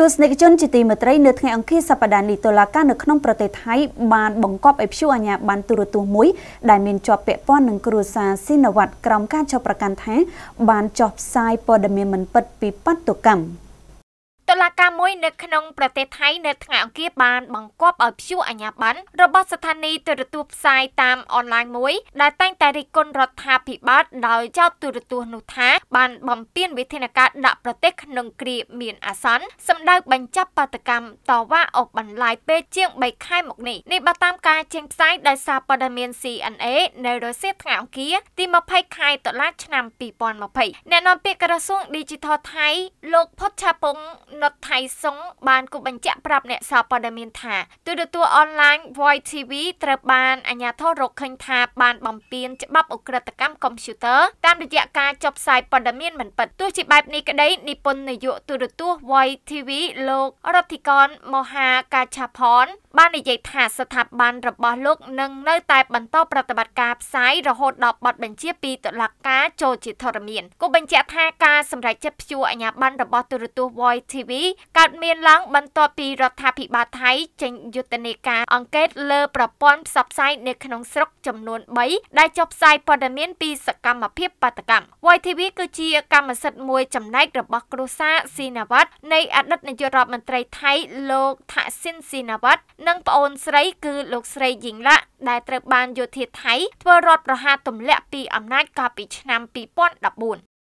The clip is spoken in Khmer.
ទស្សនិកជនជាទីមេត្រីនៅថ្ងៃអង្គារសប្តាហ៍នេះតុលាការនៅក្នុងប្រទេសថៃបានបង្កប់ឲ្យព្យួរអាជ្ញាប័ណ្ណទូរទស្សន៍មួយដែលមានជាប់ពាក់ព័ន្ធនឹងគ្រួសារស៊ីនវ័តក្រោមការចោទប្រកាន់ថាបានចោះផ្សាយព័ត៌មានមិនពិតពីបាតុកម្មតុលាការមួយនៅក្នុងប្រទេសថៃនៅថ្ងៃអង្គារបានបង្គាប់ឲ្យព្យួរអាជ្ញាប័ណ្ណរបស់ស្ថានីយទូរទស្សន៍ផ្សាយតាមអនឡាញមួយដែលតែងតែរិះគន់រដ្ឋាភិបាលដោយចោទទូរទស្សន៍នោះថាបានបំពានវិធានការដាក់ប្រទេសក្នុងគ្រាមានអាសន្នសម្ដៅបញ្ចប់បាតកម្មតវ៉ាអបបន្លាយពេលជាង3ខែមកនេះនេះបើតាមការចេញផ្សាយដោយសារព័ត៌មាន CNA នៅរសៀលថ្ងៃអង្គារទី20ខែតុលាឆ្នាំ2020អ្នកនាំពាក្យក្រសួង Digital ថៃលោកផុតឆាពងណុតថៃសុងបានគូបញ្ជាក់ប្រាប់អ្នកសារព័ត៌មានថា ទូរទស្សន៍អនឡាញ VoiTV ត្រូវបានអាជ្ញាធររកឃើញថាបានបំពានច្បាប់អ ுக ្រិតកម្មកុំព្យូទ័រតាមរយៈការចុះផ្សាយព័ត៌មានមិនពិតទោះជាបែបនេះក្តីនិពន្ធនាយកទូរទស្សន៍ VoiTV លោករតិកនមហាកាឆាផនបាននិយាយថាស្ថាប័នរបស់លោកនឹងនៅ តែបន្តប្រតិបត្តិការផ្សាយរហូតដល់បទបញ្ជាពីតុលាការចូលជាធរមានគូបញ្ជាក់ថាការសម្រេចចិត្តព្យួរអាជ្ញាប័ណ្ណរបស់ទូរទស្សន៍ VoiTV កើតមានឡើងបន្ទាប់ពីរដ្ឋាភិបាលថៃចេញយុទ្ធនាការអង្កេតលើប្រព័ន្ធផ្សព្វផ្សាយនៅក្នុងស្រុកចំនួន3ដែលចុះផ្សាយព័ត៌មានពីសកម្មភាពបាតកម្ម YTV គឺជាកម្មសិទ្ធិមួយចំណែករបស់គ្រួសារស៊ីណាវ៉ាត់នៃអតីតនាយករដ្ឋមន្ត្រីថៃលោកថាក់ស៊ីនស៊ីណាវ៉ាត់និងប្អូនស្រីគឺលោកស្រីយីងឡាដែលត្រូវបានយោធាថៃធ្វើរដ្ឋប្រហារទម្លាក់ពីអំណាចកាលពីឆ្នាំ2014